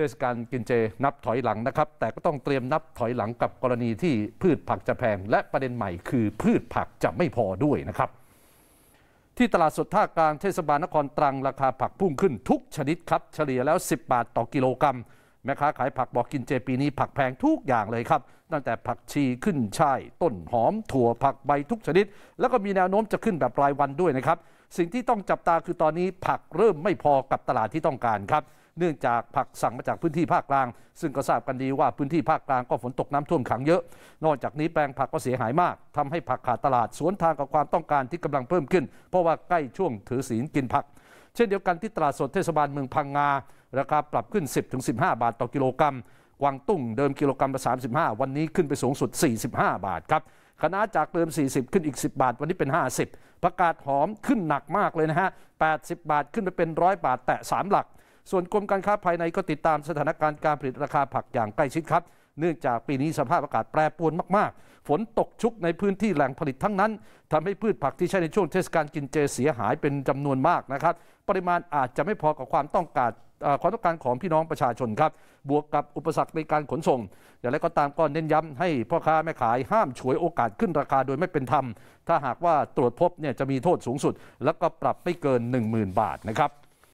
ทศกาลกินเจนับถอยหลังนะครับ แต่ก็ต้องเตรียมนับถอยหลังกับกรณีที่พืชผักจะแพงและประเด็นใหม่คือ พืชผักจะไม่พอด้วยนะครับ ที่ตลาดสดท่ากลาง เทศบาลนครตรังราคาผักพุ่งขึ้นทุกชนิดครับ เฉลี่ยแล้ว 10 บาทต่อกิโลกรัม แม่ค้าขายผักบอกกินเจปีนี้ ผักแพงทุกอย่างเลยครับตั้งแต่ผักชีขึ้นช่ายต้นหอม ถั่วผักใบทุกชนิด แล้วก็มีแนวโน้มจะขึ้นแบบรายวันด้วยนะครับสิ่งที่ต้องจับตาคือตอนนี้ผักเริ่มไม่พอกับตลาดที่ต้องการครับเนื่องจากผักสั่งมาจากพื้นที่ภาคกลาง ซึ่งก็ทราบกันดีว่า พื้นที่ภาคกลางก็ฝนตกน้ำท่วมขังเยอะ นอกจากนี้แปลงผักก็เสียหายมาก ทำให้ผักขาดตลาดสวนทางกับความต้องการที่กำลังเพิ่มขึ้น เพราะว่าใกล้ช่วงถือศีลกินผัก เช่นเดียวกันที่ตลาดสดเทศบาลเมืองพังงา ราคาปรับขึ้น10-15บาทต่อกิโลกรัม กวางตุ้ง เดิมกิโลกรัมละ35 วันนี้ขึ้นไปสูงสุด 45 บาทครับคณะจากเดิม 40 ขึ้นอีก10 บาทวันนี้เป็น 50ประกาศหอมขึ้นหนักมากเลยนะฮะ80 บาทขึ้นไปเป็น100บาทแตะ3หลักส่วนกรมการค้าภายในก็ติดตามสถานการณ์การผลิตราคาผักอย่างใกล้ชิดครับ เนื่องจากปีนี้สภาพอากาศแปรปรวนมาก ๆ ฝนตกชุกในพื้นที่แหล่งผลิตทั้งนั้น ทำให้พืชผักที่ใช้ในช่วงเทศกาลกินเจเสียหายเป็นจำนวนมากนะครับ ปริมาณอาจจะไม่พอกับความต้องการความต้องการของพี่น้องประชาชนครับ บวกกับ อุปสรรคในการขนส่งอย่างไรก็ตามก็เน้นย้ำให้พ่อค้าแม่ขายห้ามฉวยโอกาสขึ้นราคาโดยไม่เป็นธรรม ถ้าหากว่าตรวจพบเนี่ยจะมีโทษสูงสุด แล้วก็ปรับไม่เกิน 10,000 บาทนะครับ